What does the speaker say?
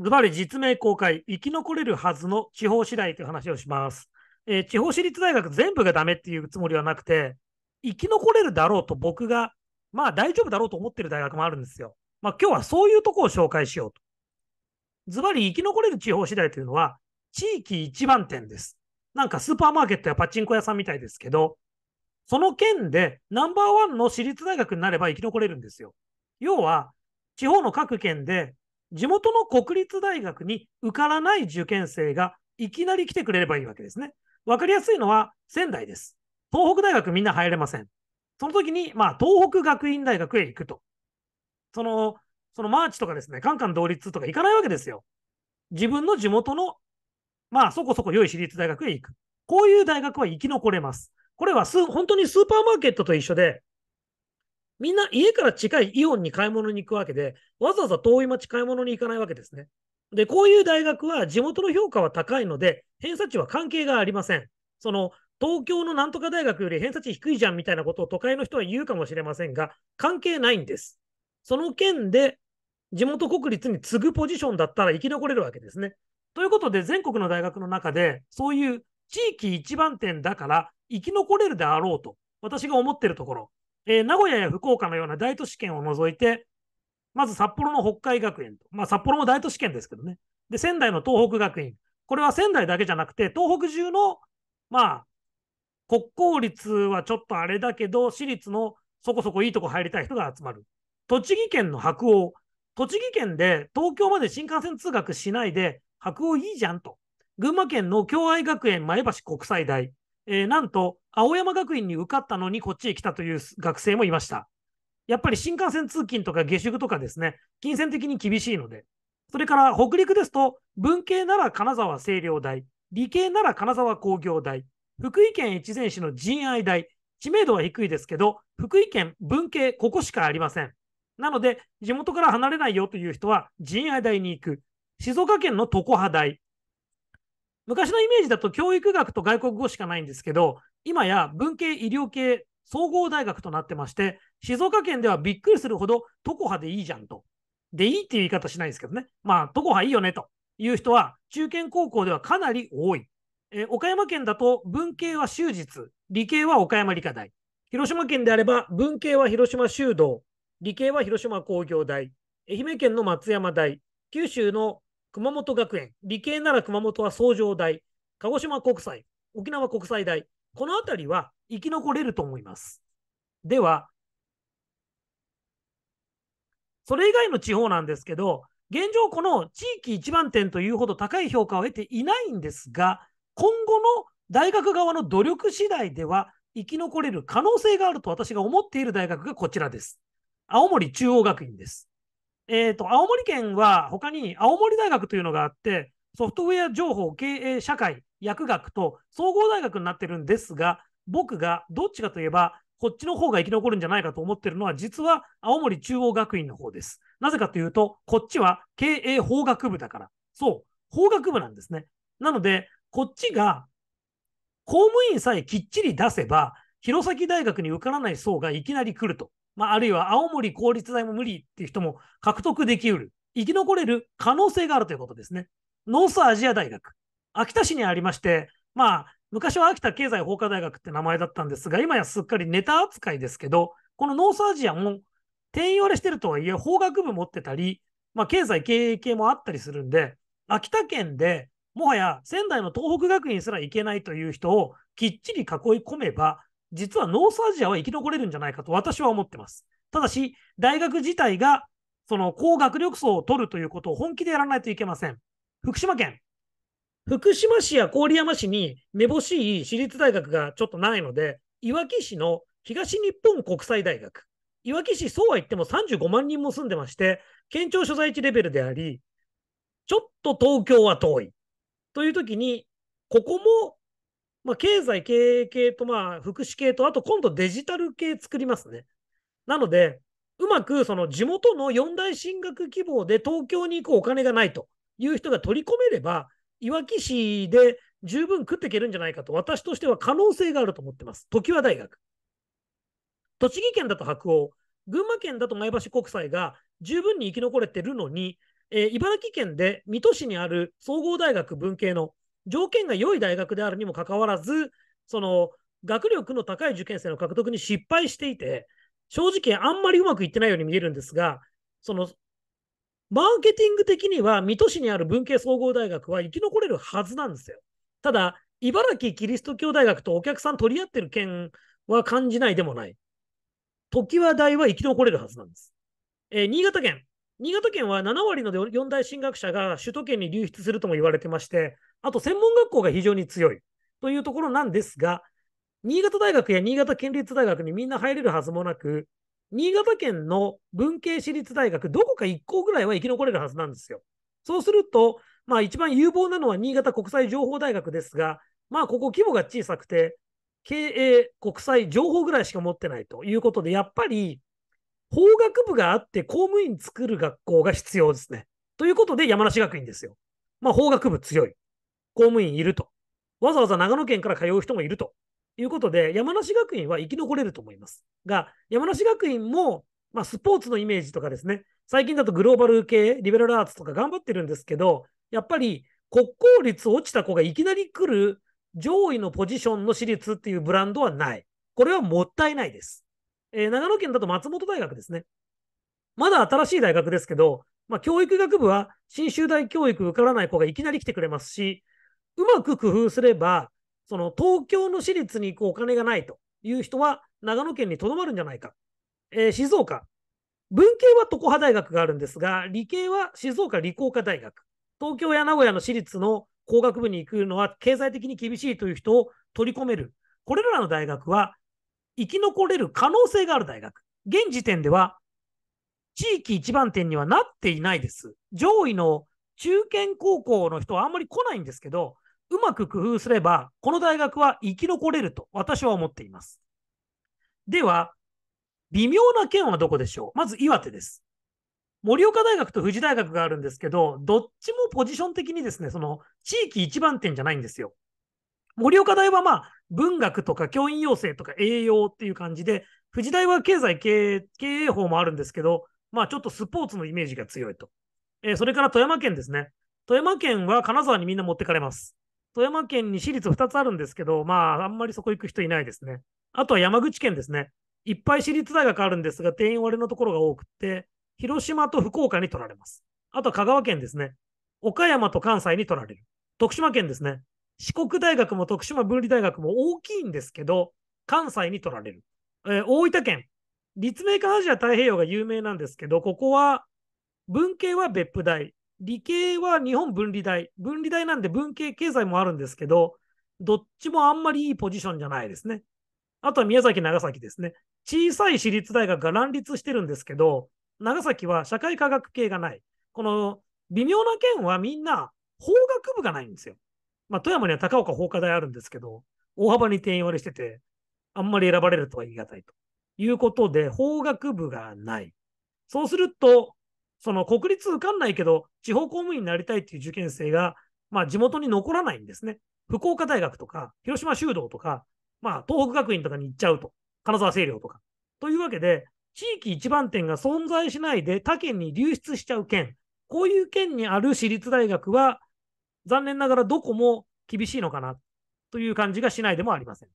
ズバリ実名公開、生き残れるはずの地方次第という話をします。えー、地方私立大学全部がダメっていうつもりはなくて、生き残れるだろうと僕が、まあ大丈夫だろうと思ってる大学もあるんですよ。まあ今日はそういうとこを紹介しようと。ズバリ生き残れる地方次第というのは、地域一番店です。なんかスーパーマーケットやパチンコ屋さんみたいですけど、その県でナンバーワンの私立大学になれば生き残れるんですよ。要は、地方の各県で地元の国立大学に受からない受験生がいきなり来てくれればいいわけですね。わかりやすいのは仙台です。東北大学みんな入れません。その時に、まあ、東北学院大学へ行くと。その、そのマーチとかですね、カンカン同率とか行かないわけですよ。自分の地元の、まあ、そこそこ良い私立大学へ行く。こういう大学は生き残れます。これは本当にスーパーマーケットと一緒で、みんな家から近いイオンに買い物に行くわけで、わざわざ遠い町買い物に行かないわけですね。で、こういう大学は地元の評価は高いので、偏差値は関係がありません。その、東京のなんとか大学より偏差値低いじゃんみたいなことを都会の人は言うかもしれませんが、関係ないんです。その件で、地元国立に次ぐポジションだったら生き残れるわけですね。ということで、全国の大学の中で、そういう地域一番点だから生き残れるであろうと、私が思ってるところ。えー、名古屋や福岡のような大都市圏を除いて、まず札幌の北海学園と、まあ、札幌も大都市圏ですけどね、で仙台の東北学院、これは仙台だけじゃなくて、東北中の、まあ、国公立はちょっとあれだけど、私立のそこそこいいとこ入りたい人が集まる。栃木県の白鴎、栃木県で東京まで新幹線通学しないで、白鴎いいじゃんと。群馬県の共愛学園前橋国際大。えー、なんと青山学院に受かったのにこっちへ来たという学生もいました。やっぱり新幹線通勤とか下宿とかですね、金銭的に厳しいので。それから北陸ですと、文系なら金沢清涼大、理系なら金沢工業大、福井県越前市の仁愛大、知名度は低いですけど、福井県文系、ここしかありません。なので、地元から離れないよという人は、仁愛大に行く。静岡県の常葉大、昔のイメージだと教育学と外国語しかないんですけど、今や文系、医療系、総合大学となってまして、静岡県ではびっくりするほど、トコハでいいじゃんと。でいいっていう言い方しないんですけどね。まあ、トコハいいよねという人は、中堅高校ではかなり多い。え岡山県だと、文系は修実、理系は岡山理科大。広島県であれば、文系は広島修道、理系は広島工業大、愛媛県の松山大、九州の熊本学園、理系なら熊本は創業大、鹿児島国際、沖縄国際大、この辺りは生き残れると思います。では、それ以外の地方なんですけど、現状この地域一番点というほど高い評価を得ていないんですが、今後の大学側の努力次第では生き残れる可能性があると私が思っている大学がこちらです。青森中央学院です。えっ、ー、と、青森県は他に青森大学というのがあって、ソフトウェア情報、経営、社会、薬学と総合大学になってるんですが、僕がどっちかといえば、こっちの方が生き残るんじゃないかと思ってるのは、実は青森中央学院の方です。なぜかというと、こっちは経営法学部だから。そう、法学部なんですね。なので、こっちが公務員さえきっちり出せば、弘前大学に受からない層がいきなり来ると。まあ、あるいは青森公立大も無理っていう人も獲得できうる、生き残れる可能性があるということですね。ノースアジア大学、秋田市にありまして、まあ、昔は秋田経済法科大学って名前だったんですが、今やすっかりネタ扱いですけど、このノースアジアも定員割れしてるとはいえ、法学部持ってたり、まあ、経済経営系もあったりするんで、秋田県でもはや仙台の東北学院すら行けないという人をきっちり囲い込めば、実はノースアジアは生き残れるんじゃないかと私は思ってます。ただし、大学自体がその高学力層を取るということを本気でやらないといけません。福島県。福島市や郡山市にめぼしい私立大学がちょっとないので、いわき市の東日本国際大学。いわき市、そうは言っても35万人も住んでまして、県庁所在地レベルであり、ちょっと東京は遠い。という時に、ここもまあ、経済経営系と、まあ、福祉系と、あと今度デジタル系作りますね。なので、うまくその地元の四大進学希望で東京に行くお金がないという人が取り込めれば、いわき市で十分食っていけるんじゃないかと、私としては可能性があると思ってます。常盤大学。栃木県だと白鴎、群馬県だと前橋国際が十分に生き残れてるのに、えー、茨城県で水戸市にある総合大学文系の条件が良い大学であるにもかかわらず、その学力の高い受験生の獲得に失敗していて、正直あんまりうまくいってないように見えるんですが、そのマーケティング的には水戸市にある文系総合大学は生き残れるはずなんですよ。ただ、茨城キリスト教大学とお客さん取り合ってる件は感じないでもない。常盤大は生き残れるはずなんです。えー、新潟県、新潟県は7割の4大進学者が首都圏に流出するとも言われてまして、あと専門学校が非常に強いというところなんですが、新潟大学や新潟県立大学にみんな入れるはずもなく、新潟県の文系私立大学、どこか1校ぐらいは生き残れるはずなんですよ。そうすると、まあ一番有望なのは新潟国際情報大学ですが、まあここ規模が小さくて、経営国際情報ぐらいしか持ってないということで、やっぱり法学部があって公務員作る学校が必要ですね。ということで山梨学院ですよ。まあ法学部強い。公務員いると。わざわざ長野県から通う人もいるということで、山梨学院は生き残れると思います。が、山梨学院も、まあ、スポーツのイメージとかですね、最近だとグローバル系、リベラルアーツとか頑張ってるんですけど、やっぱり国公立落ちた子がいきなり来る上位のポジションの私立っていうブランドはない。これはもったいないです。えー、長野県だと松本大学ですね。まだ新しい大学ですけど、まあ、教育学部は信州大教育受からない子がいきなり来てくれますし、うまく工夫すれば、その東京の私立に行くお金がないという人は長野県にとどまるんじゃないか。えー、静岡。文系は常葉大学があるんですが、理系は静岡理工科大学。東京や名古屋の私立の工学部に行くのは経済的に厳しいという人を取り込める。これらの大学は生き残れる可能性がある大学。現時点では、地域一番点にはなっていないです。上位の中堅高校の人はあんまり来ないんですけど、うまく工夫すれば、この大学は生き残れると私は思っています。では、微妙な県はどこでしょうまず岩手です。盛岡大学と富士大学があるんですけど、どっちもポジション的にですね、その地域一番点じゃないんですよ。盛岡大はまあ、文学とか教員養成とか栄養っていう感じで、富士大は経済経営法もあるんですけど、まあちょっとスポーツのイメージが強いと。えー、それから富山県ですね。富山県は金沢にみんな持ってかれます。富山県に私立2つあるんですけど、まああんまりそこ行く人いないですね。あとは山口県ですね。いっぱい私立大学あるんですが、定員割れのところが多くて、広島と福岡に取られます。あとは香川県ですね。岡山と関西に取られる。徳島県ですね。四国大学も徳島文理大学も大きいんですけど、関西に取られる。えー、大分県、立命館アジア太平洋が有名なんですけど、ここは文系は別府大、理系は日本分離大、分離大なんで文系経済もあるんですけど、どっちもあんまりいいポジションじゃないですね。あとは宮崎、長崎ですね。小さい私立大学が乱立してるんですけど、長崎は社会科学系がない。この微妙な県はみんな法学部がないんですよ。まあ、富山には高岡法科大あるんですけど、大幅に定員割れしてて、あんまり選ばれるとは言い難いということで、法学部がない。そうすると、その国立受かんないけど、地方公務員になりたいっていう受験生が、まあ、地元に残らないんですね。福岡大学とか、広島修道とか、まあ、東北学院とかに行っちゃうと。金沢清涼とか。というわけで、地域一番点が存在しないで他県に流出しちゃう県。こういう県にある私立大学は、残念ながらどこも厳しいのかなという感じがしないでもありません。